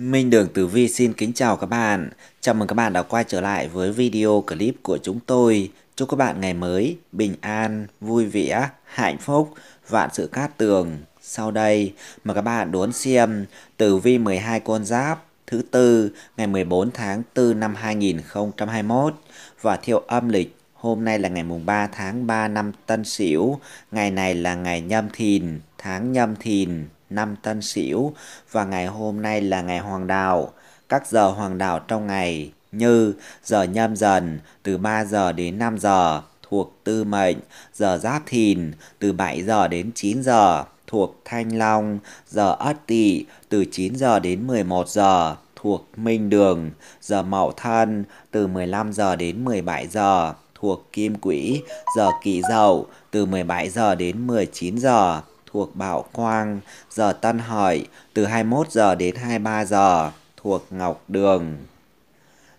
Minh Đường Tử Vi xin kính chào các bạn. Chào mừng các bạn đã quay trở lại với video clip của chúng tôi. Chúc các bạn ngày mới bình an, vui vẻ, hạnh phúc, vạn sự cát tường. Sau đây, mời các bạn đón xem Tử Vi 12 con giáp thứ tư ngày 14 tháng 4 năm 2021 và theo âm lịch Hôm nay là ngày mùng 3 tháng 3 năm Tân Sửu, ngày này là ngày Nhâm Thìn, tháng Nhâm Thìn, năm Tân Sửu và ngày hôm nay là ngày Hoàng đạo. Các giờ Hoàng đạo trong ngày như giờ nhâm dần từ 3 giờ đến 5 giờ thuộc Tư Mệnh, giờ Giáp Thìn từ 7 giờ đến 9 giờ thuộc Thanh Long, giờ Ất Tỵ từ 9 giờ đến 11 giờ thuộc Minh Đường, giờ Mậu Thân từ 15 giờ đến 17 giờ thuộc Kim Quỹ, giờ Kỷ Dậu từ 17 giờ đến 19 giờ thuộc Bảo Quang, giờ Tân Hợi từ 21 giờ đến 23 giờ thuộc Ngọc Đường.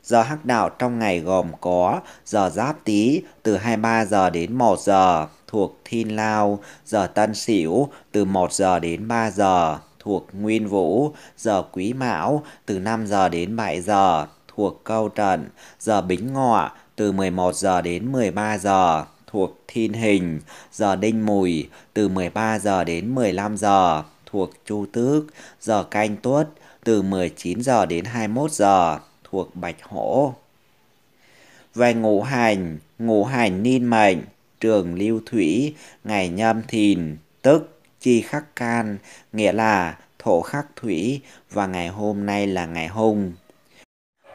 Giờ hắc đạo trong ngày gồm có giờ Giáp Tý từ 23 giờ đến 1 giờ thuộc Thiên Lao, giờ Tân Sửu từ 1 giờ đến 3 giờ thuộc Nguyên Vũ, giờ Quý Mão từ 5 giờ đến 7 giờ thuộc Câu Trận, giờ Bính Ngọ từ 11 giờ đến 13 giờ thuộc Thiên Hình, giờ Đinh Mùi từ 13 giờ đến 15 giờ thuộc Chu Tước, giờ Canh Tuất từ 19 giờ đến 21 giờ thuộc Bạch Hổ. Về ngũ hành, ngũ hành niên mệnh, trường lưu thủy, ngày nhâm thìn, tức chi khắc can, nghĩa là thổ khắc thủy và ngày hôm nay là ngày hung.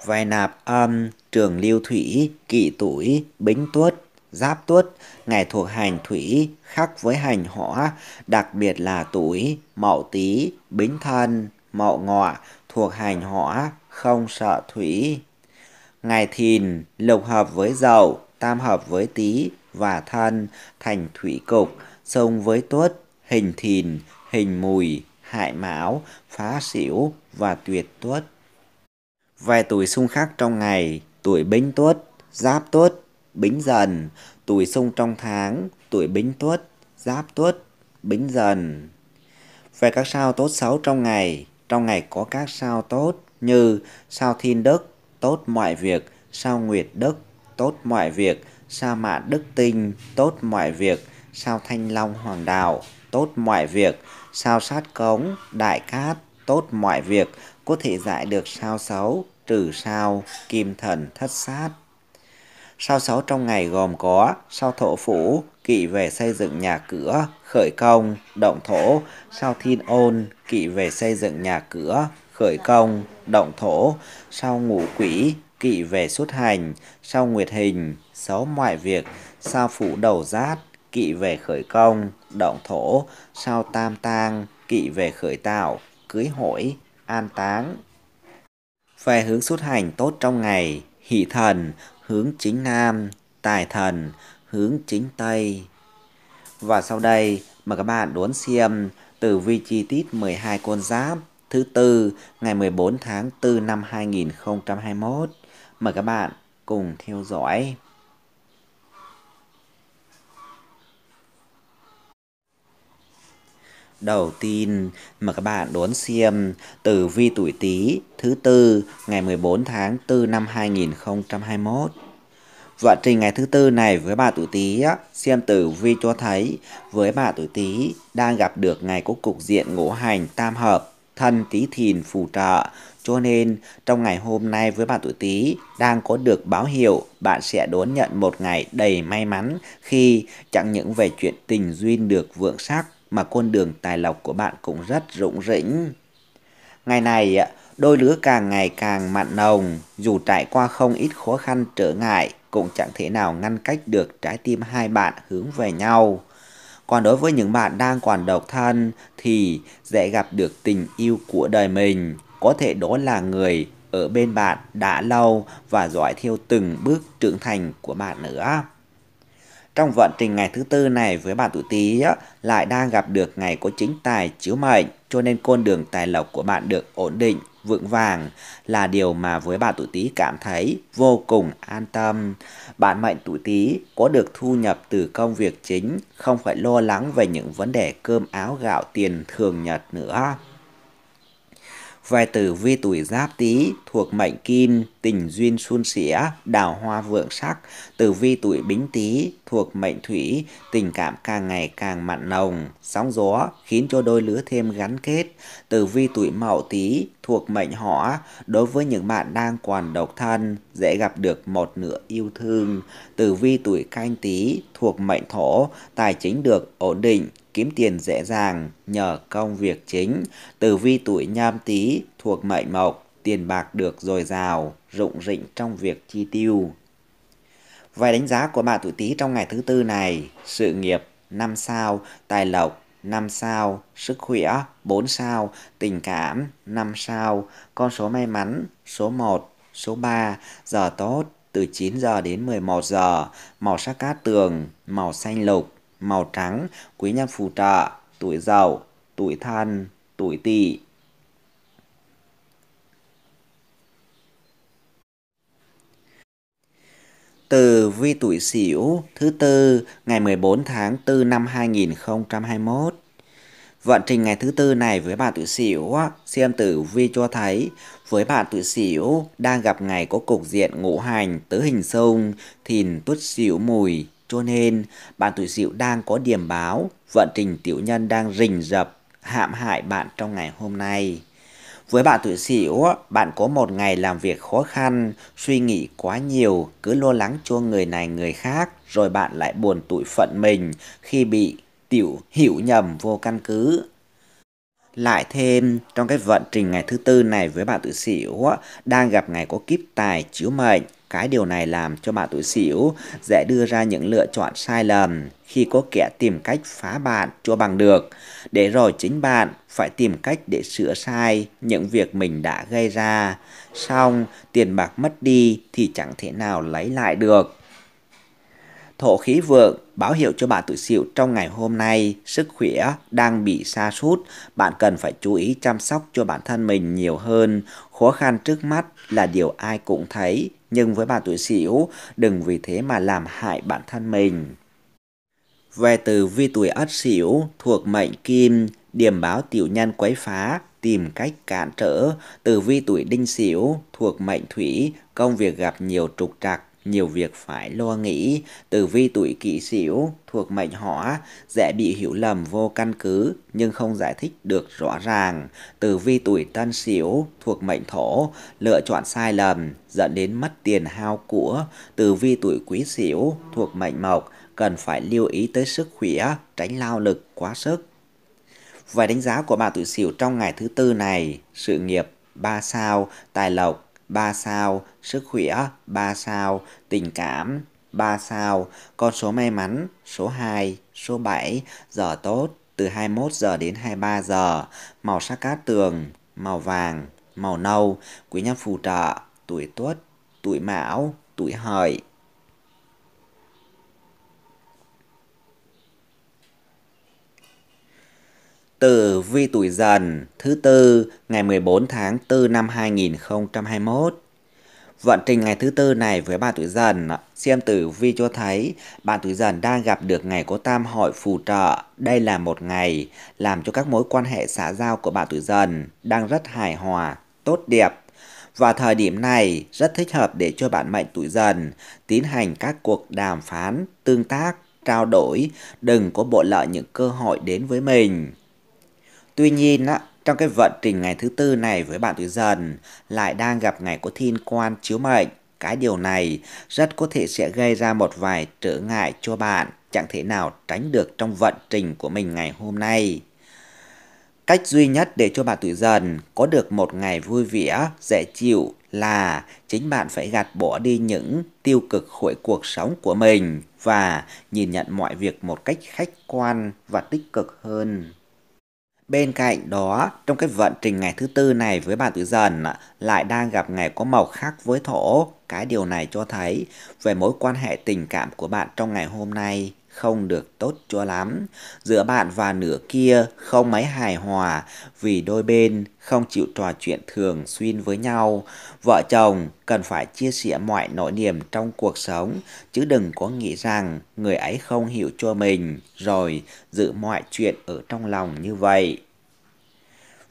Vài nạp âm, trường lưu thủy, kỵ tuổi, bính tuất, giáp tuất, ngày thuộc hành thủy khắc với hành hỏa, đặc biệt là tuổi mậu tý, bính thân, mậu ngọ thuộc hành hỏa, không sợ thủy. Ngày thìn lục hợp với dậu, tam hợp với tý và thân thành thủy cục, xông với tuất, hình thìn, hình mùi, hại mão, phá xỉu và tuyệt tuất. Vài tuổi xung khắc trong ngày, tuổi bính tuất, giáp tuất, Bính Dần, tuổi xung trong tháng, tuổi Bính Tuất, Giáp Tuất, Bính Dần. Về các sao tốt xấu trong ngày, trong ngày có các sao tốt như sao Thiên Đức, tốt mọi việc, sao Nguyệt Đức, tốt mọi việc, sao Mạ Đức Tinh, tốt mọi việc, sao Thanh Long Hoàng Đạo, tốt mọi việc, sao Sát Cống, Đại Cát, tốt mọi việc, có thể giải được sao xấu, trừ sao, kim thần thất sát. Sao sáu trong ngày gồm có sao thổ phủ, kỵ về xây dựng nhà cửa, khởi công, động thổ, sao thiên ôn, kỵ về xây dựng nhà cửa, khởi công, động thổ, sao ngũ quỷ, kỵ về xuất hành, sao nguyệt hình, sáu mọi việc, sao phủ đầu giát, kỵ về khởi công, động thổ, sao tam tang, kỵ về khởi tạo, cưới hỏi, an táng. Về hướng xuất hành tốt trong ngày, hỷ thần, hướng chính nam, tài thần, hướng chính tây. Và sau đây mời các bạn đón xem tử vi chi tiết 12 con giáp thứ tư ngày 14 tháng 4 năm 2021. Mời các bạn cùng theo dõi. đầu tiên mà các bạn đón xem tử vi tuổi Tý thứ tư ngày 14 tháng 4 năm 2021. Vận trình ngày thứ tư này với bà tuổi Tý xem tử vi cho thấy với bà tuổi Tý đang gặp được ngày có cục diện ngũ hành tam hợp thân Tý Thìn phù trợ cho nên trong ngày hôm nay với bạn tuổi Tý đang có được báo hiệu bạn sẽ đón nhận một ngày đầy may mắn khi chẳng những về chuyện tình duyên được vượng sắc mà con đường tài lộc của bạn cũng rất rụng rĩnh. Ngày này, đôi lứa càng ngày càng mặn nồng, dù trải qua không ít khó khăn trở ngại, cũng chẳng thể nào ngăn cách được trái tim hai bạn hướng về nhau. Còn đối với những bạn đang còn độc thân thì dễ gặp được tình yêu của đời mình, có thể đó là người ở bên bạn đã lâu và dõi theo từng bước trưởng thành của bạn nữa trong vận trình ngày thứ tư này với bạn tuổi Tý lại đang gặp được ngày có chính tài chiếu mệnh, cho nên con đường tài lộc của bạn được ổn định, vững vàng là điều mà với bạn tuổi Tý cảm thấy vô cùng an tâm. Bạn mệnh tuổi Tý có được thu nhập từ công việc chính, không phải lo lắng về những vấn đề cơm áo gạo tiền thường nhật nữa. Vài tử vi tuổi giáp tý thuộc mệnh kim, tình duyên suôn sẻ, đào hoa vượng sắc. Tử vi tuổi bính tý thuộc mệnh thủy, tình cảm càng ngày càng mặn nồng, sóng gió khiến cho đôi lứa thêm gắn kết. Tử vi tuổi mậu tý thuộc mệnh hỏa, đối với những bạn đang còn độc thân, dễ gặp được một nửa yêu thương. Tử vi tuổi canh tý thuộc mệnh thổ, tài chính được ổn định, kiếm tiền dễ dàng nhờ công việc chính, tử vi tuổi nhâm tý thuộc mệnh mộc, tiền bạc được dồi dào, rụng rịnh trong việc chi tiêu. Vài đánh giá của bạn tuổi tý trong ngày thứ tư này, sự nghiệp 5 sao, tài lộc 5 sao, sức khỏe 4 sao, tình cảm 5 sao, con số may mắn số 1, số 3, giờ tốt từ 9 giờ đến 11 giờ, màu sắc cát tường, màu xanh lục màu trắng, quý nhân phù trợ, tuổi giàu, tuổi thân, tuổi tỵ. Từ vi tuổi Sửu thứ tư ngày 14 tháng 4 năm 2021. Vận trình ngày thứ tư này với bạn tuổi Sửu xem tử vi cho thấy với bạn tuổi Sửu đang gặp ngày có cục diện ngũ hành tứ hình xung, thìn tuất Sửu mùi cho nên, bạn tuổi Sửu đang có điểm báo vận trình tiểu nhân đang rình rập hãm hại bạn trong ngày hôm nay. Với bạn tuổi Sửu, bạn có một ngày làm việc khó khăn, suy nghĩ quá nhiều, cứ lo lắng cho người này người khác, rồi bạn lại buồn tủi phận mình khi bị tiểu hiểu nhầm vô căn cứ. Lại thêm, trong cái vận trình ngày thứ tư này với bạn tuổi Sửu đang gặp ngày có kiếp tài chiếu mệnh, cái điều này làm cho bạn tuổi Sửu dễ đưa ra những lựa chọn sai lầm khi có kẻ tìm cách phá bạn cho bằng được, để rồi chính bạn phải tìm cách để sửa sai những việc mình đã gây ra. Xong, tiền bạc mất đi thì chẳng thể nào lấy lại được. Thổ khí vượng báo hiệu cho bạn tuổi Sửu trong ngày hôm nay sức khỏe đang bị sa sút, bạn cần phải chú ý chăm sóc cho bản thân mình nhiều hơn. Khó khăn trước mắt là điều ai cũng thấy, nhưng với bạn tuổi sửu đừng vì thế mà làm hại bản thân mình. Về từ vi tuổi ất sửu thuộc mệnh kim, điểm báo tiểu nhân quấy phá, tìm cách cản trở, từ vi tuổi đinh sửu thuộc mệnh thủy, công việc gặp nhiều trục trặc, nhiều việc phải lo nghĩ, tử vi tuổi kỷ sửu thuộc mệnh hỏa, dễ bị hiểu lầm vô căn cứ nhưng không giải thích được rõ ràng. Tử vi tuổi tân sửu thuộc mệnh thổ, lựa chọn sai lầm dẫn đến mất tiền hao của. Tử vi tuổi quý sửu thuộc mệnh mộc, cần phải lưu ý tới sức khỏe, tránh lao lực quá sức. Và đánh giá của bà tuổi sửu trong ngày thứ tư này, sự nghiệp 3 sao, tài lộc 3 sao, sức khỏe 3 sao, tình cảm 3 sao, con số may mắn số 2, số 7, giờ tốt từ 21 giờ đến 23 giờ, màu sắc cát tường, màu vàng, màu nâu, quý nhân phù trợ, tuổi tuất, tuổi mão, tuổi hợi. Tử vi tuổi dần thứ tư ngày 14 tháng 4 năm 2021. Vận trình ngày thứ tư này với bạn tuổi dần, xem tử vi cho thấy bạn tuổi dần đang gặp được ngày có tam hội phù trợ. Đây là một ngày làm cho các mối quan hệ xã giao của bạn tuổi dần đang rất hài hòa, tốt đẹp. Và thời điểm này rất thích hợp để cho bạn mệnh tuổi dần tiến hành các cuộc đàm phán, tương tác, trao đổi, đừng có bộ lợi những cơ hội đến với mình. Tuy nhiên, á, trong cái vận trình ngày thứ tư này với bạn tuổi dần lại đang gặp ngày có thiên quan chiếu mệnh. Cái điều này rất có thể sẽ gây ra một vài trở ngại cho bạn chẳng thể nào tránh được trong vận trình của mình ngày hôm nay. Cách duy nhất để cho bạn tuổi dần có được một ngày vui vẻ, dễ chịu là chính bạn phải gạt bỏ đi những tiêu cực khỏi cuộc sống của mình và nhìn nhận mọi việc một cách khách quan và tích cực hơn. Bên cạnh đó, trong cái vận trình ngày thứ tư này với bạn tuổi dần lại đang gặp ngày có màu khác với thổ. Cái điều này cho thấy về mối quan hệ tình cảm của bạn trong ngày hôm nay không được tốt cho lắm. Giữa bạn và nửa kia không mấy hài hòa vì đôi bên không chịu trò chuyện thường xuyên với nhau. Vợ chồng cần phải chia sẻ mọi nỗi niềm trong cuộc sống chứ đừng có nghĩ rằng người ấy không hiểu cho mình rồi giữ mọi chuyện ở trong lòng như vậy.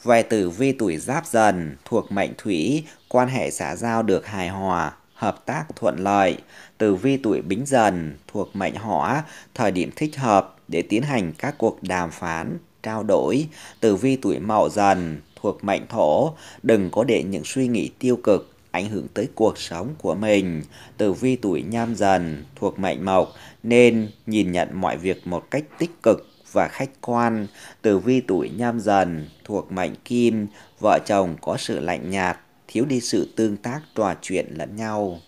Về tử vi tuổi giáp dần thuộc mệnh thủy, quan hệ xã giao được hài hòa, hợp tác thuận lợi tử vi tuổi Bính Dần thuộc mệnh Hỏa, thời điểm thích hợp để tiến hành các cuộc đàm phán, trao đổi. Tử vi tuổi Mậu Dần thuộc mệnh Thổ, đừng có để những suy nghĩ tiêu cực ảnh hưởng tới cuộc sống của mình. Tử vi tuổi nhâm Dần thuộc mệnh Mộc nên nhìn nhận mọi việc một cách tích cực và khách quan. Tử vi tuổi nhâm Dần thuộc mệnh Kim, vợ chồng có sự lạnh nhạt, thiếu đi sự tương tác trò chuyện lẫn nhau.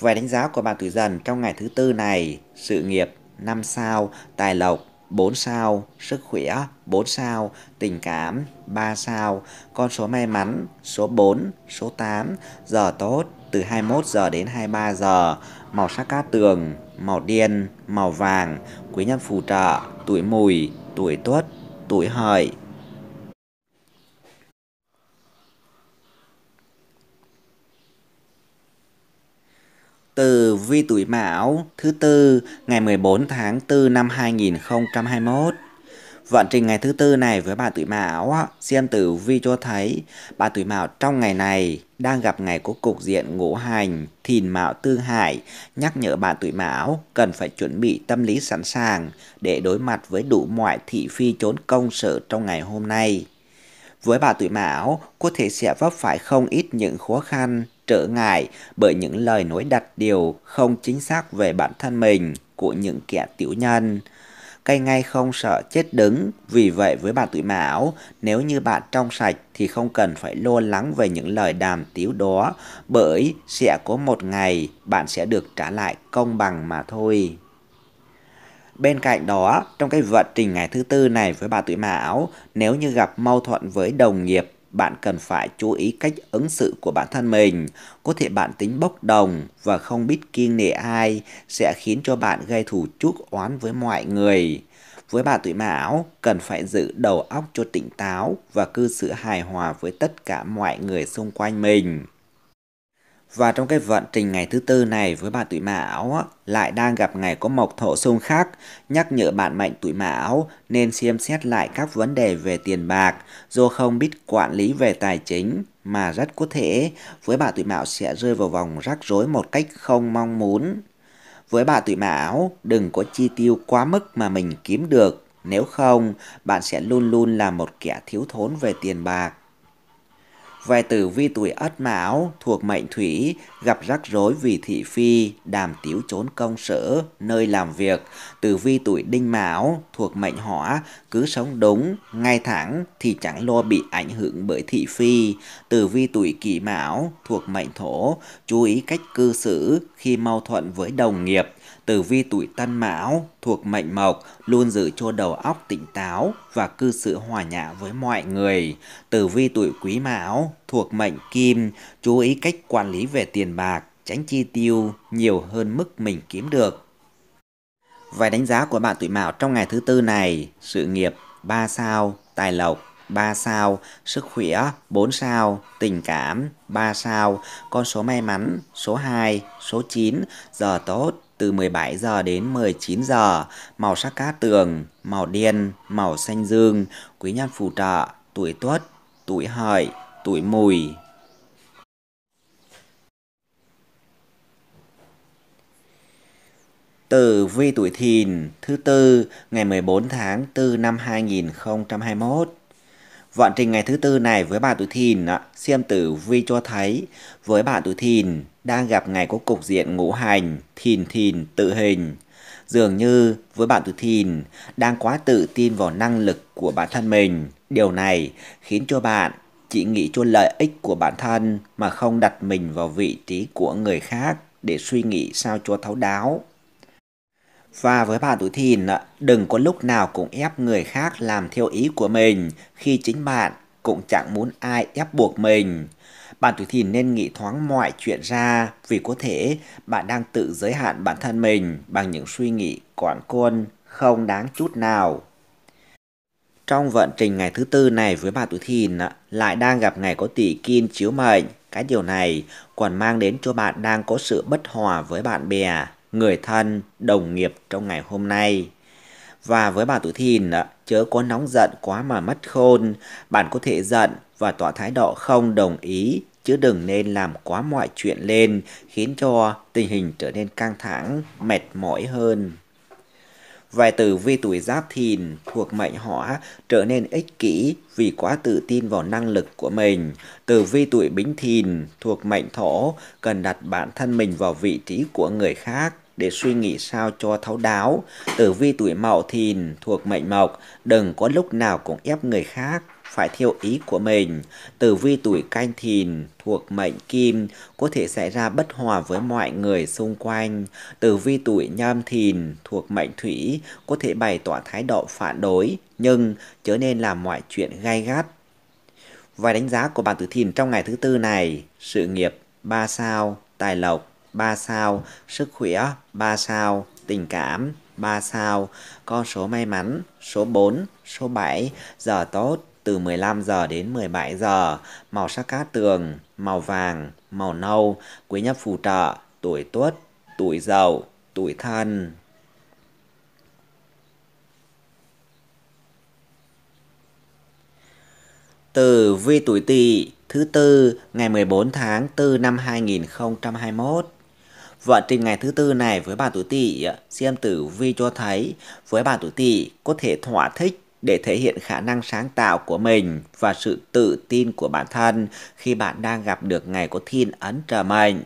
Về đánh giá của bạn tuổi dần trong ngày thứ tư này, sự nghiệp 5 sao, tài lộc 4 sao, sức khỏe 4 sao, tình cảm 3 sao, con số may mắn số 4, số 8, giờ tốt từ 21 giờ đến 23 giờ, màu sắc cát tường, màu đen, màu vàng, quý nhân phù trợ, tuổi mùi, tuổi tuất, tuổi hợi. Từ vi tuổi Mão thứ tư ngày 14 tháng 4 năm 2021. Vận trình ngày thứ tư này với bà tuổi Mão, xem tử vi cho thấy bà tuổi Mão trong ngày này đang gặp ngày có cục diện ngũ hành, thìn mão tương hại, nhắc nhở bà tuổi Mão cần phải chuẩn bị tâm lý sẵn sàng để đối mặt với đủ mọi thị phi chốn công sở trong ngày hôm nay. Với bà tuổi Mão, có thể sẽ vấp phải không ít những khó khăn, trở ngại bởi những lời nói đặt điều không chính xác về bản thân mình của những kẻ tiểu nhân. Cây ngay không sợ chết đứng, vì vậy với bạn tuổi mão, nếu như bạn trong sạch thì không cần phải lo lắng về những lời đàm tiếu đó, bởi sẽ có một ngày bạn sẽ được trả lại công bằng mà thôi. Bên cạnh đó, trong cái vận trình ngày thứ tư này với bà tuổi mão, nếu như gặp mâu thuẫn với đồng nghiệp bạn cần phải chú ý cách ứng xử của bản thân mình. Có thể bạn tính bốc đồng và không biết kiêng nể ai sẽ khiến cho bạn gây thù chuốc oán với mọi người. Với bạn tuổi mão, cần phải giữ đầu óc cho tỉnh táo và cư xử hài hòa với tất cả mọi người xung quanh mình. Và trong cái vận trình ngày thứ tư này với bạn tuổi mão lại đang gặp ngày có mộc thổ xung khắc nhắc nhở bạn mệnh tuổi mão nên xem xét lại các vấn đề về tiền bạc, do không biết quản lý về tài chính mà rất có thể với bạn tuổi mão sẽ rơi vào vòng rắc rối một cách không mong muốn. Với bạn tuổi mão, đừng có chi tiêu quá mức mà mình kiếm được, nếu không bạn sẽ luôn luôn là một kẻ thiếu thốn về tiền bạc về tử vi tuổi ất mão thuộc mệnh thủy gặp rắc rối vì thị phi đàm tiếu trốn công sở nơi làm việc tử vi tuổi đinh mão thuộc mệnh hỏa cứ sống đúng ngay thẳng thì chẳng lo bị ảnh hưởng bởi thị phi tử vi tuổi kỷ mão thuộc mệnh thổ chú ý cách cư xử khi mâu thuẫn với đồng nghiệp tử vi tuổi tân mão thuộc mệnh mộc luôn giữ cho đầu óc tỉnh táo và cư xử hòa nhã với mọi người. Tử vi tuổi quý mão thuộc mệnh kim chú ý cách quản lý về tiền bạc, tránh chi tiêu nhiều hơn mức mình kiếm được. Vài đánh giá của bạn tuổi mão trong ngày thứ tư này, sự nghiệp 3 sao, tài lộc 3 sao, sức khỏe 4 sao, tình cảm 3 sao, con số may mắn số 2, số 9, giờ tốt từ 17 giờ đến 19 giờ, màu sắc cát tường, màu đen, màu xanh dương, quý nhân phù trợ, tuổi tuất, tuổi hợi, tuổi mùi. từ vi tuổi thìn thứ tư ngày 14 tháng 4 năm 2021 Vận trình ngày thứ tư này với bạn tuổi thìn, xem tử vi cho thấy với bạn tuổi thìn đang gặp ngày có cục diện ngũ hành, thìn thìn tự hình. Dường như với bạn tuổi thìn đang quá tự tin vào năng lực của bản thân mình. Điều này khiến cho bạn chỉ nghĩ cho lợi ích của bản thân mà không đặt mình vào vị trí của người khác để suy nghĩ sao cho thấu đáo. Và với bạn tuổi thìn, đừng có lúc nào cũng ép người khác làm theo ý của mình khi chính bạn cũng chẳng muốn ai ép buộc mình. Bạn tuổi thìn nên nghĩ thoáng mọi chuyện ra vì có thể bạn đang tự giới hạn bản thân mình bằng những suy nghĩ quảng côn không đáng chút nào. Trong vận trình ngày thứ tư này với bạn tuổi thìn lại đang gặp ngày có tỷ kim chiếu mệnh. Cái điều này còn mang đến cho bạn đang có sự bất hòa với bạn bè người thân, đồng nghiệp trong ngày hôm nay. Và với bà tuổi thìn, chớ có nóng giận quá mà mất khôn, bạn có thể giận và tỏ thái độ không đồng ý, chứ đừng nên làm quá mọi chuyện lên, khiến cho tình hình trở nên căng thẳng, mệt mỏi hơn. Vài tử vi tuổi giáp thìn thuộc mệnh hỏa trở nên ích kỷ vì quá tự tin vào năng lực của mình. Tử vi tuổi bính thìn thuộc mệnh thổ cần đặt bản thân mình vào vị trí của người khác để suy nghĩ sao cho thấu đáo. Tử vi tuổi mậu thìn thuộc mệnh mộc, đừng có lúc nào cũng ép người khác phải theo ý của mình. Tử vi tuổi canh thìn thuộc mệnh kim có thể xảy ra bất hòa với mọi người xung quanh. Tử vi tuổi nhâm thìn thuộc mệnh thủy có thể bày tỏ thái độ phản đối nhưng chớ nên làm mọi chuyện gay gắt. Vài đánh giá của bạn tử thìn trong ngày thứ tư này, sự nghiệp 3 sao, tài lộc 3 sao, sức khỏe 3 sao, tình cảm 3 sao, con số may mắn số 4, số 7, giờ tốt từ 15 giờ đến 17 giờ, màu sắc cát tường, màu vàng, màu nâu, quý nhân phù trợ, tuổi tuất, tuổi dậu, tuổi thân. Từ vi tuổi tỵ thứ tư ngày 14 tháng 4 năm 2021 Vận vâng trình ngày thứ tư này với bà tuổi tỵ, xem tử vi cho thấy với bà tuổi tỵ có thể thỏa thích để thể hiện khả năng sáng tạo của mình và sự tự tin của bản thân khi bạn đang gặp được ngày có thiên ấn trở mình.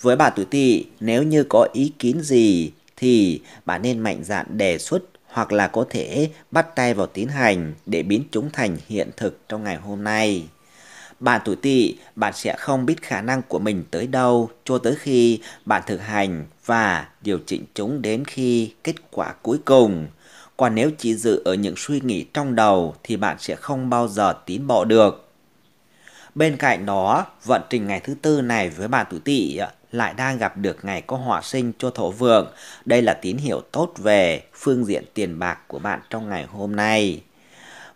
Với bà tuổi tỵ, nếu như có ý kiến gì thì bạn nên mạnh dạn đề xuất hoặc là có thể bắt tay vào tiến hành để biến chúng thành hiện thực trong ngày hôm nay. Bạn tuổi tỵ, bạn sẽ không biết khả năng của mình tới đâu cho tới khi bạn thực hành và điều chỉnh chúng đến khi kết quả cuối cùng. Còn nếu chỉ dự ở những suy nghĩ trong đầu thì bạn sẽ không bao giờ tiến bộ được. Bên cạnh đó, vận trình ngày thứ tư này với bạn tuổi tỵ lại đang gặp được ngày có hỏa sinh cho thổ vượng. Đây là tín hiệu tốt về phương diện tiền bạc của bạn trong ngày hôm nay.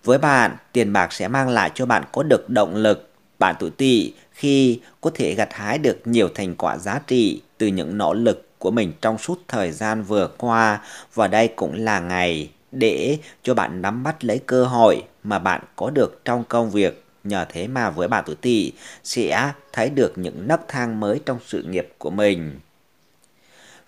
Với bạn, tiền bạc sẽ mang lại cho bạn có được động lực bạn tuổi tỵ khi có thể gặt hái được nhiều thành quả giá trị từ những nỗ lực của mình trong suốt thời gian vừa qua và đây cũng là ngày để cho bạn nắm bắt lấy cơ hội mà bạn có được trong công việc nhờ thế mà với bạn tuổi tỵ sẽ thấy được những nấc thang mới trong sự nghiệp của mình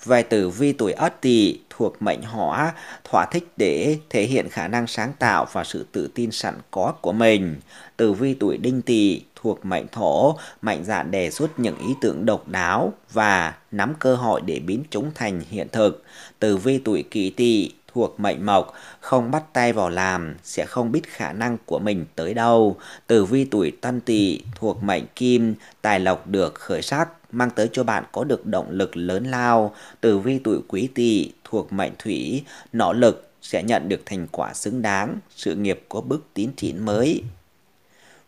về tử vi tuổi ất tỵ thuộc mệnh hỏa thỏa thích để thể hiện khả năng sáng tạo và sự tự tin sẵn có của mình tử vi tuổi đinh tỵ thuộc mệnh thổ, mạnh dạn đề xuất những ý tưởng độc đáo và nắm cơ hội để biến chúng thành hiện thực. từ vi tuổi kỷ tỵ thuộc mệnh mộc, không bắt tay vào làm sẽ không biết khả năng của mình tới đâu. từ vi tuổi tân tỵ thuộc mệnh kim, tài lộc được khởi sắc mang tới cho bạn có được động lực lớn lao. từ vi tuổi quý tỵ thuộc mệnh thủy, nỗ lực sẽ nhận được thành quả xứng đáng, sự nghiệp có bước tiến triển mới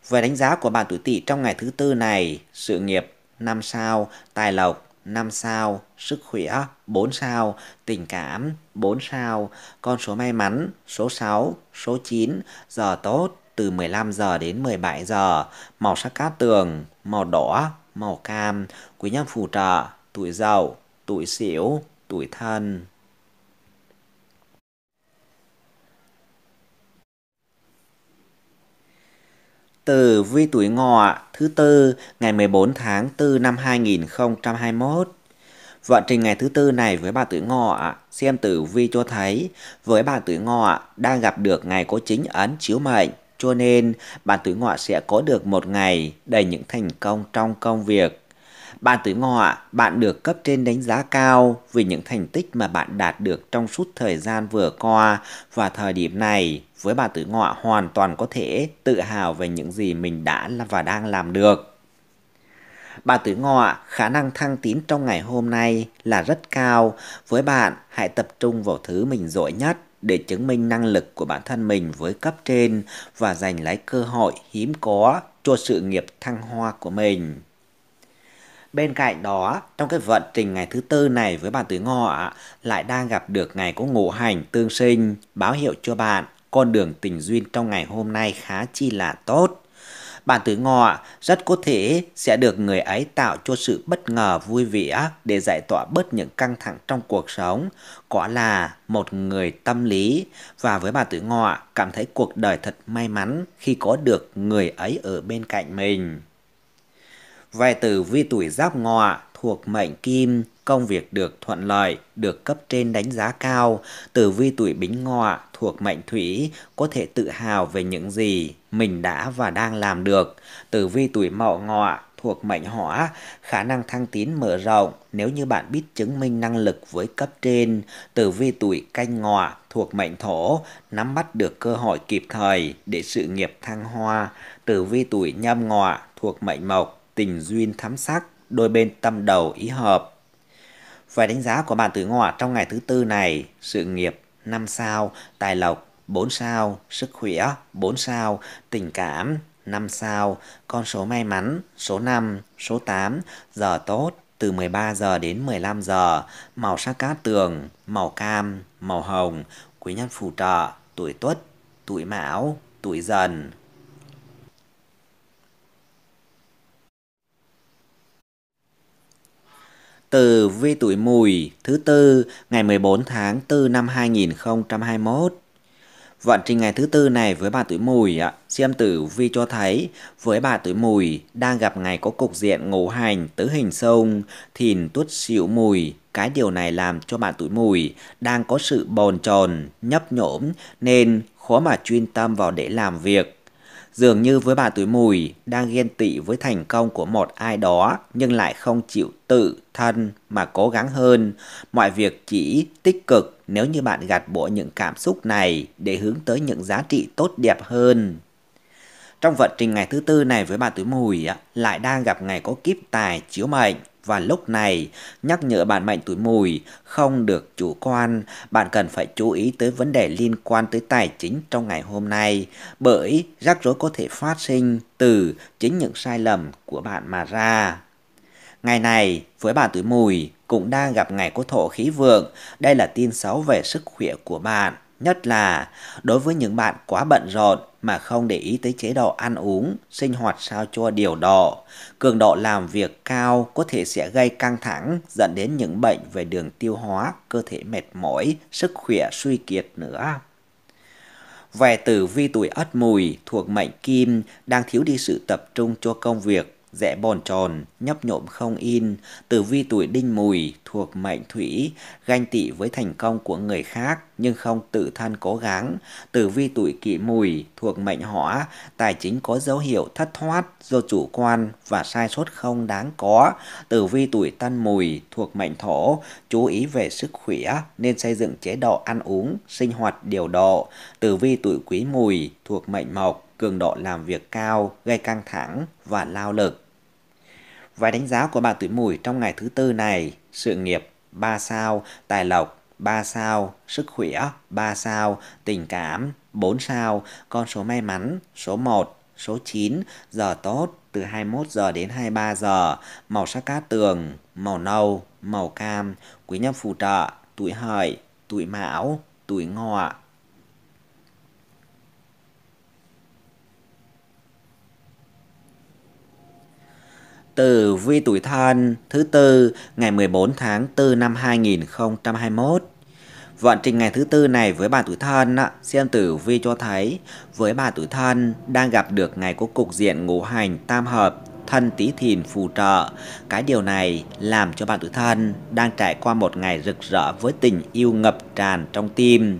về đánh giá của bạn tuổi tỵ trong ngày thứ tư này, sự nghiệp 5 sao, tài lộc 5 sao, sức khỏe 4 sao, tình cảm 4 sao, con số may mắn số 6, số 9, giờ tốt từ 15 giờ đến 17 giờ, màu sắc cát tường, màu đỏ, màu cam, quý nhân phù trợ, tuổi giàu tuổi xỉu tuổi thân. Tử vi tuổi ngọ thứ tư ngày 14 tháng 4 năm 2021. Vận trình ngày thứ tư này với bà tuổi ngọ, xem tử vi cho thấy với bà tuổi ngọ đang gặp được ngày có chính ấn chiếu mệnh, cho nên bạn tuổi ngọ sẽ có được một ngày đầy những thành công trong công việc bạn tuổi ngọ, bạn được cấp trên đánh giá cao vì những thành tích mà bạn đạt được trong suốt thời gian vừa qua và thời điểm này. Với bạn tuổi ngọ hoàn toàn có thể tự hào về những gì mình đã và đang làm được. Bạn tuổi ngọ, khả năng thăng tiến trong ngày hôm nay là rất cao. Với bạn, hãy tập trung vào thứ mình giỏi nhất để chứng minh năng lực của bản thân mình với cấp trên và giành lấy cơ hội hiếm có cho sự nghiệp thăng hoa của mình. Bên cạnh đó, trong cái vận trình ngày thứ tư này với bạn tuổi ngọ lại đang gặp được ngày có ngũ hành tương sinh, báo hiệu cho bạn con đường tình duyên trong ngày hôm nay khá chi là tốt. Bạn tuổi ngọ rất có thể sẽ được người ấy tạo cho sự bất ngờ vui vẻ để giải tỏa bớt những căng thẳng trong cuộc sống. Có là một người tâm lý và với bạn tuổi ngọ cảm thấy cuộc đời thật may mắn khi có được người ấy ở bên cạnh mình. Vài tử vi tuổi giáp ngọ thuộc mệnh kim, công việc được thuận lợi, được cấp trên đánh giá cao. Tử vi tuổi bính ngọ thuộc mệnh thủy có thể tự hào về những gì mình đã và đang làm được. Tử vi tuổi mậu ngọ thuộc mệnh hỏa, khả năng thăng tiến mở rộng nếu như bạn biết chứng minh năng lực với cấp trên. Tử vi tuổi canh ngọ thuộc mệnh thổ, nắm bắt được cơ hội kịp thời để sự nghiệp thăng hoa. Tử vi tuổi nhâm ngọ thuộc mệnh mộc, tình duyên thắm sắc, đôi bên tâm đầu ý hợp. Phải đánh giá của bạn tử ngọ trong ngày thứ tư này, sự nghiệp 5 sao, tài lộc 4 sao, sức khỏe 4 sao, tình cảm 5 sao, con số may mắn số 5, số 8, giờ tốt từ 13 giờ đến 15 giờ, màu sắc cát tường, màu cam, màu hồng, quý nhân phù trợ, tuổi tuất, tuổi mão, tuổi dần. từ vi tuổi mùi thứ tư ngày 14 tháng 4 năm 2021. Vận trình ngày thứ tư này với bà tuổi mùi ạ, xem tử vi cho thấy với bà tuổi mùi đang gặp ngày có cục diện ngũ hành tứ hình sông, thìn tuất xỉu mùi. Cái điều này làm cho bạn tuổi mùi đang có sự bồn chồn, nhấp nhổm nên khó mà chuyên tâm vào để làm việc dường như với bà túi mùi đang ghen tị với thành công của một ai đó nhưng lại không chịu tự thân mà cố gắng hơn. Mọi việc chỉ tích cực nếu như bạn gạt bỏ những cảm xúc này để hướng tới những giá trị tốt đẹp hơn. Trong vận trình ngày thứ tư này với bà túi mùi lại đang gặp ngày có kiếp tài chiếu mệnh và lúc này, nhắc nhở bạn mạnh tuổi mùi, không được chủ quan, bạn cần phải chú ý tới vấn đề liên quan tới tài chính trong ngày hôm nay, bởi rắc rối có thể phát sinh từ chính những sai lầm của bạn mà ra. Ngày này, với bạn tuổi mùi, cũng đang gặp ngày có thổ khí vượng, đây là tin xấu về sức khỏe của bạn. Nhất là đối với những bạn quá bận rộn mà không để ý tới chế độ ăn uống, sinh hoạt sao cho điều độ. Cường độ làm việc cao có thể sẽ gây căng thẳng, dẫn đến những bệnh về đường tiêu hóa, cơ thể mệt mỏi, sức khỏe suy kiệt nữa. Về tử vi tuổi ất mùi thuộc mệnh kim đang thiếu đi sự tập trung cho công việc rẽ bòn tròn, nhấp nhộm không in, tử vi tuổi đinh mùi thuộc mệnh thủy, ganh tị với thành công của người khác nhưng không tự thân cố gắng, tử vi tuổi kỷ mùi thuộc mệnh hỏa, tài chính có dấu hiệu thất thoát do chủ quan và sai sót không đáng có, tử vi tuổi tân mùi thuộc mệnh thổ, chú ý về sức khỏe nên xây dựng chế độ ăn uống, sinh hoạt điều độ, tử vi tuổi quý mùi thuộc mệnh mộc cường độ làm việc cao, gây căng thẳng và lao lực. Vài đánh giá của bạn tuổi mùi trong ngày thứ tư này, sự nghiệp 3 sao, tài lộc 3 sao, sức khỏe 3 sao, tình cảm 4 sao, con số may mắn số 1, số 9, giờ tốt từ 21 giờ đến 23 giờ, màu sắc cát tường, màu nâu, màu cam, quý nhân phù trợ, tuổi hợi, tuổi mão, tuổi ngọ, tử vi tuổi thân thứ tư ngày 14 tháng 4 năm 2021. Vận trình ngày thứ tư này với bà tuổi thân xem tử vi cho thấy với bà tuổi thân đang gặp được ngày có cục diện ngũ hành tam hợp thân tí thìn phù trợ. Cái điều này làm cho bà tuổi thân đang trải qua một ngày rực rỡ với tình yêu ngập tràn trong tim.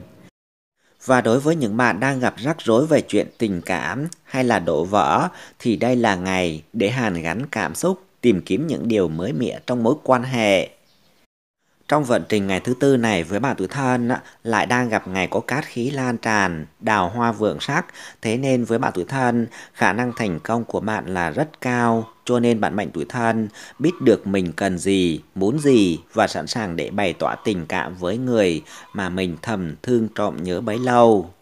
Và đối với những bạn đang gặp rắc rối về chuyện tình cảm hay là đổ vỡ thì đây là ngày để hàn gắn cảm xúc, tìm kiếm những điều mới mẻ trong mối quan hệ. Trong vận trình ngày thứ tư này với bạn tuổi thân lại đang gặp ngày có cát khí lan tràn, đào hoa vượng sắc, thế nên với bạn tuổi thân, khả năng thành công của bạn là rất cao. Cho nên bạn mạnh tuổi thân biết được mình cần gì, muốn gì và sẵn sàng để bày tỏ tình cảm với người mà mình thầm thương trộm nhớ bấy lâu.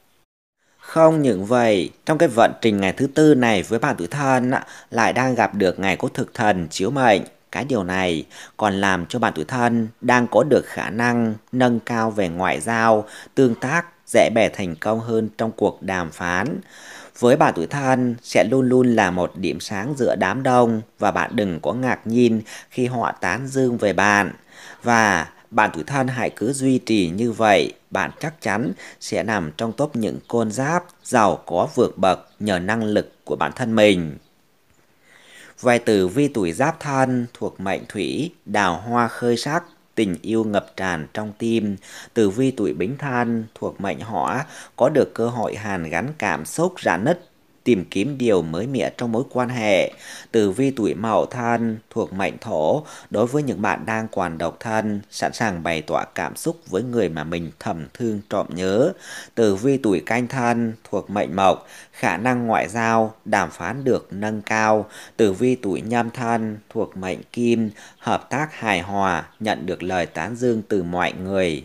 Không những vậy, trong cái vận trình ngày thứ tư này với bạn tuổi thân lại đang gặp được ngày có thực thần chiếu mệnh. Cái điều này còn làm cho bạn tuổi thân đang có được khả năng nâng cao về ngoại giao, tương tác, dễ bẻ thành công hơn trong cuộc đàm phán. Với bạn tuổi thân sẽ luôn luôn là một điểm sáng giữa đám đông và bạn đừng có ngạc nhiên khi họ tán dương về bạn. Và bạn tuổi thân hãy cứ duy trì như vậy, bạn chắc chắn sẽ nằm trong top những con giáp giàu có vượt bậc nhờ năng lực của bản thân mình. Vài tử vi tuổi giáp thân thuộc mệnh thủy, đào hoa khơi sắc, tình yêu ngập tràn trong tim. Tử vi tuổi Bính Than thuộc mệnh Hỏa có được cơ hội hàn gắn cảm xúc rạn nứt tìm kiếm điều mới mẻ trong mối quan hệ. Từ vi tuổi mậu thân thuộc mệnh thổ đối với những bạn đang còn độc thân, sẵn sàng bày tỏ cảm xúc với người mà mình thầm thương trộm nhớ. Từ vi tuổi canh thân thuộc mệnh mộc, khả năng ngoại giao, đàm phán được nâng cao. Từ vi tuổi nhâm thân thuộc mệnh kim, hợp tác hài hòa, nhận được lời tán dương từ mọi người.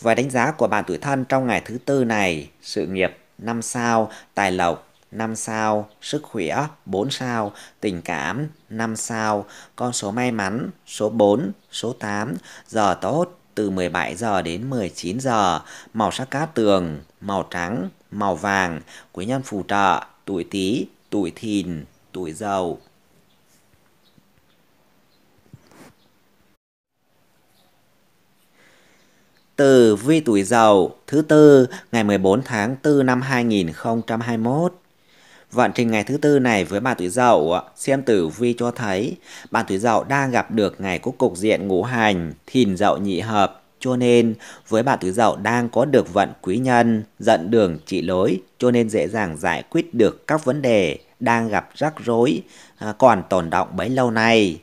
Và đánh giá của bạn tuổi thân trong ngày thứ tư này, sự nghiệp 5 sao, tài lộc 5 sao, sức khỏe 4 sao, tình cảm 5 sao, con số may mắn số 4, số 8, giờ tốt từ 17 giờ đến 19 giờ, màu sắc cát tường, màu trắng, màu vàng, quý nhân phù trợ, tuổi Tý, tuổi Thìn, tuổi Dậu. Tử vi tuổi dậu thứ tư ngày 14 tháng 4 năm 2021. Vận trình ngày thứ tư này với bạn tuổi dậu, xem tử vi cho thấy bạn tuổi dậu đang gặp được ngày có cục diện ngũ hành, thìn dậu nhị hợp. Cho nên, với bạn tuổi dậu đang có được vận quý nhân, dẫn đường trị lối, cho nên dễ dàng giải quyết được các vấn đề đang gặp rắc rối, à, còn tồn động bấy lâu nay.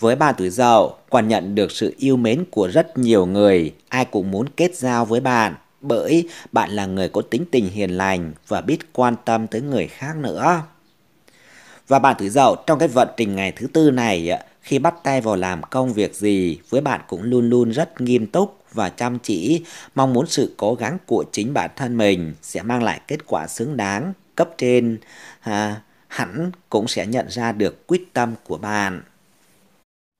Với bà tuổi Dậu, còn nhận được sự yêu mến của rất nhiều người, ai cũng muốn kết giao với bạn, bởi bạn là người có tính tình hiền lành và biết quan tâm tới người khác nữa. Và bạn tuổi Dậu trong cái vận trình ngày thứ tư này, khi bắt tay vào làm công việc gì, với bạn cũng luôn luôn rất nghiêm túc và chăm chỉ, mong muốn sự cố gắng của chính bản thân mình sẽ mang lại kết quả xứng đáng, cấp trên à, hẳn cũng sẽ nhận ra được quyết tâm của bạn.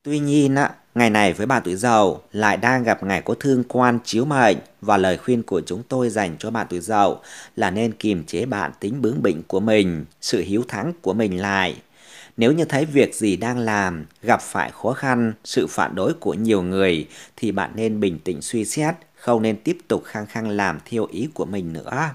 Tuy nhiên, ngày này với bạn tuổi dậu lại đang gặp ngày có thương quan chiếu mệnh và lời khuyên của chúng tôi dành cho bạn tuổi dậu là nên kiềm chế bạn tính bướng bỉnh của mình, sự hiếu thắng của mình lại. Nếu như thấy việc gì đang làm gặp phải khó khăn, sự phản đối của nhiều người thì bạn nên bình tĩnh suy xét, không nên tiếp tục khăng khăng làm theo ý của mình nữa.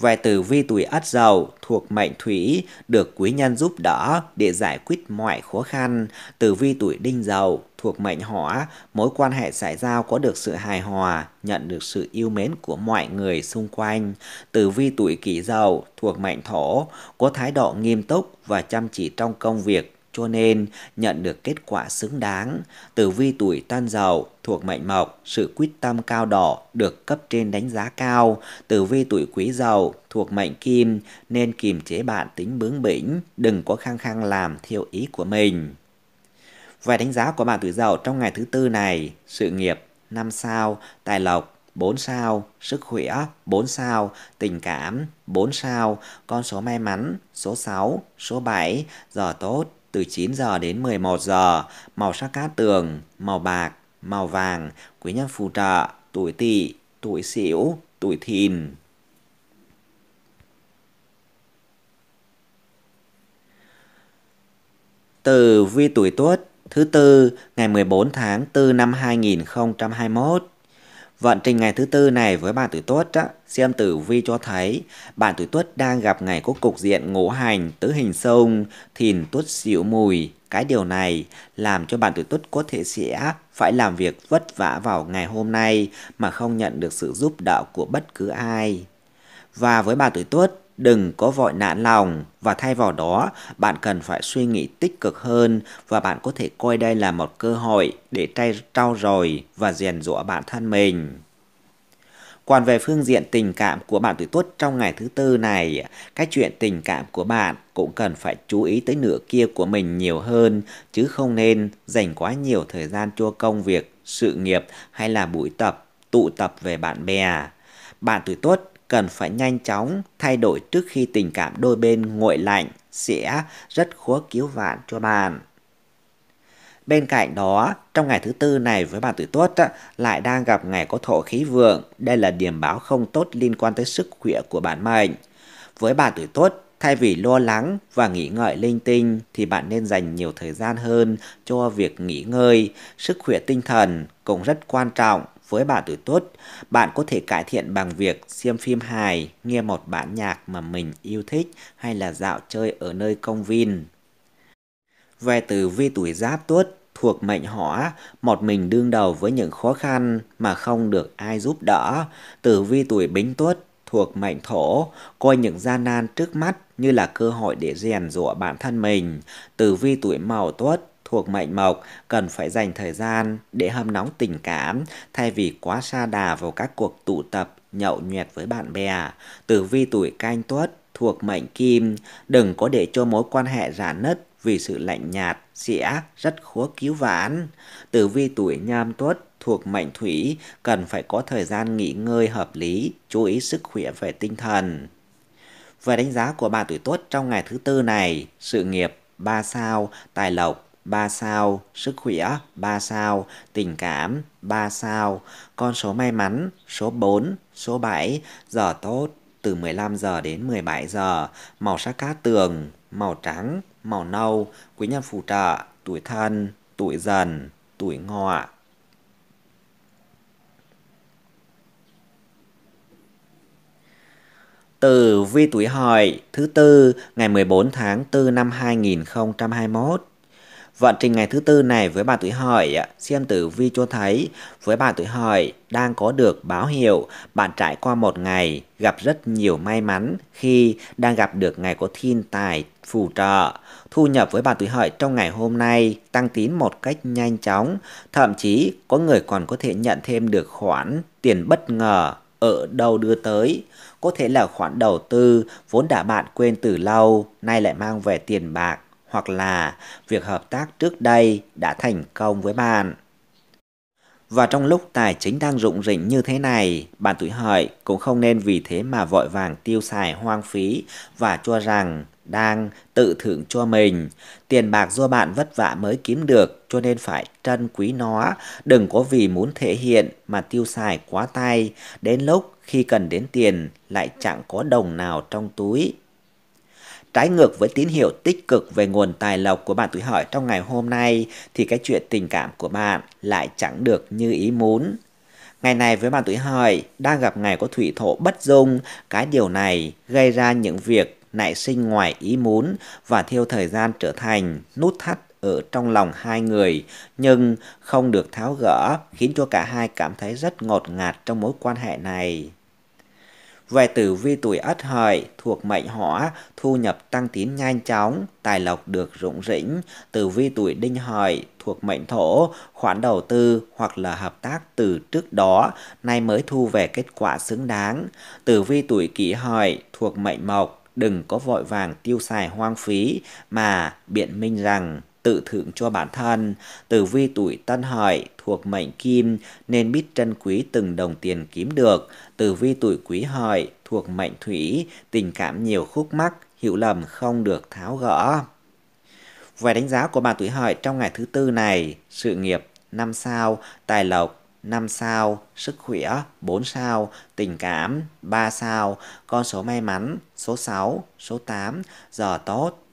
Vài từ vi tuổi ất dậu thuộc mệnh thủy được quý nhân giúp đỡ để giải quyết mọi khó khăn. Từ vi tuổi đinh dậu thuộc mệnh hỏa, mối quan hệ xảy giao có được sự hài hòa, nhận được sự yêu mến của mọi người xung quanh. Từ vi tuổi kỷ dậu thuộc mệnh thổ, có thái độ nghiêm túc và chăm chỉ trong công việc cho nên nhận được kết quả xứng đáng. Tử vi tuổi Tân dậu thuộc mệnh mộc, sự quyết tâm cao độ được cấp trên đánh giá cao. Tử vi tuổi quý dậu thuộc mệnh kim nên kiềm chế bạn tính bướng bỉnh, đừng có khăng khăng làm theo ý của mình. Vài đánh giá của bạn tuổi dậu trong ngày thứ tư này, sự nghiệp 5 sao, tài lộc 4 sao, sức khỏe 4 sao, tình cảm 4 sao, con số may mắn số 6, số 7, giờ tốt từ 9 giờ đến 11 giờ, màu sắc cát tường, màu bạc, màu vàng, quý nhân phù trợ, tuổi tỵ, tuổi sửu, tuổi thìn. Từ vi tuổi tuất thứ tư ngày 14 tháng 4 năm 2021. Vận trình ngày thứ tư này với bạn tuổi tuất á, xem tử vi cho thấy bạn tuổi tuất đang gặp ngày có cục diện ngũ hành tứ hình sông thìn tuất xỉu mùi. Cái điều này làm cho bạn tuổi tuất có thể sẽ phải làm việc vất vả vào ngày hôm nay mà không nhận được sự giúp đỡ của bất cứ ai. Và với bạn tuổi tuất, đừng có vội nản lòng và thay vào đó bạn cần phải suy nghĩ tích cực hơn và bạn có thể coi đây là một cơ hội để trai trau rồi và rèn rũa bản thân mình còn về phương diện tình cảm của bạn tuổi tuất trong ngày thứ tư này, cái chuyện tình cảm của bạn cũng cần phải chú ý tới nửa kia của mình nhiều hơn, chứ không nên dành quá nhiều thời gian cho công việc, sự nghiệp hay là buổi tập, tụ tập về bạn bè. Bạn tuổi tuất cần phải nhanh chóng thay đổi trước khi tình cảm đôi bên nguội lạnh sẽ rất khó cứu vãn cho bạn. Bên cạnh đó, trong ngày thứ tư này với bạn tuổi tuất lại đang gặp ngày có thổ khí vượng. Đây là điểm báo không tốt liên quan tới sức khỏe của bạn mệnh. Với bạn tuổi tuất, thay vì lo lắng và nghỉ ngợi linh tinh thì bạn nên dành nhiều thời gian hơn cho việc nghỉ ngơi. Sức khỏe tinh thần cũng rất quan trọng với bạn tuổi Tốt, bạn có thể cải thiện bằng việc xem phim hài, nghe một bản nhạc mà mình yêu thích hay là dạo chơi ở nơi công viên. Về từ vi tuổi giáp tuất thuộc mệnh hỏa, một mình đương đầu với những khó khăn mà không được ai giúp đỡ. Từ vi tuổi bính tuất thuộc mệnh thổ, coi những gian nan trước mắt như là cơ hội để rèn rũa bản thân mình. Từ vi tuổi mậu tuất thuộc mệnh mộc cần phải dành thời gian để hâm nóng tình cảm thay vì quá xa đà vào các cuộc tụ tập nhậu nhẹt với bạn bè. Tử vi tuổi canh tuất thuộc mệnh kim, đừng có để cho mối quan hệ rạn nứt vì sự lạnh nhạt sẽ rất khó cứu vãn. Tử vi tuổi nhâm tuất thuộc mệnh thủy cần phải có thời gian nghỉ ngơi hợp lý, chú ý sức khỏe về tinh thần. Về đánh giá của bà tuổi tuất trong ngày thứ tư này, sự nghiệp 3 sao, tài lộc 3 sao, sức khỏe 3 sao, tình cảm 3 sao, con số may mắn số 4, số 7, giờ tốt từ 15 giờ đến 17 giờ, màu sắc cát tường, màu trắng, màu nâu, quý nhân phù trợ, tuổi thân, tuổi dần, tuổi ngọ. Từ vi tuổi hợi thứ tư ngày 14 tháng 4 năm 2021 Vận trình ngày thứ tư này với bà tuổi hợi, xem tử vi cho thấy với bà tuổi hợi đang có được báo hiệu bạn trải qua một ngày gặp rất nhiều may mắn khi đang gặp được ngày có thiên tài phù trợ. Thu nhập với bà tuổi hợi trong ngày hôm nay tăng tín một cách nhanh chóng, thậm chí có người còn có thể nhận thêm được khoản tiền bất ngờ ở đâu đưa tới. Có thể là khoản đầu tư vốn đã bạn quên từ lâu, nay lại mang về tiền bạc hoặc là việc hợp tác trước đây đã thành công với bạn. Và trong lúc tài chính đang rụng rỉnh như thế này, bạn tuổi hợi cũng không nên vì thế mà vội vàng tiêu xài hoang phí và cho rằng đang tự thưởng cho mình. Tiền bạc do bạn vất vả mới kiếm được cho nên phải trân quý nó, đừng có vì muốn thể hiện mà tiêu xài quá tay, đến lúc khi cần đến tiền lại chẳng có đồng nào trong túi. Trái ngược với tín hiệu tích cực về nguồn tài lộc của bạn tuổi hợi trong ngày hôm nay thì cái chuyện tình cảm của bạn lại chẳng được như ý muốn. Ngày này với bạn tuổi hợi đang gặp ngày có thủy thổ bất dung, cái điều này gây ra những việc nảy sinh ngoài ý muốn và theo thời gian trở thành nút thắt ở trong lòng hai người nhưng không được tháo gỡ khiến cho cả hai cảm thấy rất ngọt ngạt trong mối quan hệ này. Về tử vi tuổi ất hợi thuộc mệnh hỏa, thu nhập tăng tiến nhanh chóng, tài lộc được rủng rỉnh. Tử vi tuổi đinh hợi thuộc mệnh thổ, khoản đầu tư hoặc là hợp tác từ trước đó nay mới thu về kết quả xứng đáng. Tử vi tuổi kỷ hợi thuộc mệnh mộc, đừng có vội vàng tiêu xài hoang phí mà biện minh rằng tự thưởng cho bản thân, tử vi tuổi tân hợi thuộc mệnh kim nên biết trân quý từng đồng tiền kiếm được, tử vi tuổi quý hợi thuộc mệnh thủy, tình cảm nhiều khúc mắc, hiểu lầm không được tháo gỡ. Về đánh giá của bà tuổi hợi trong ngày thứ tư này, sự nghiệp 5 sao, tài lộc 5 sao, sức khỏe 4 sao, tình cảm 3 sao, con số may mắn số 6, số 8, giờ tốt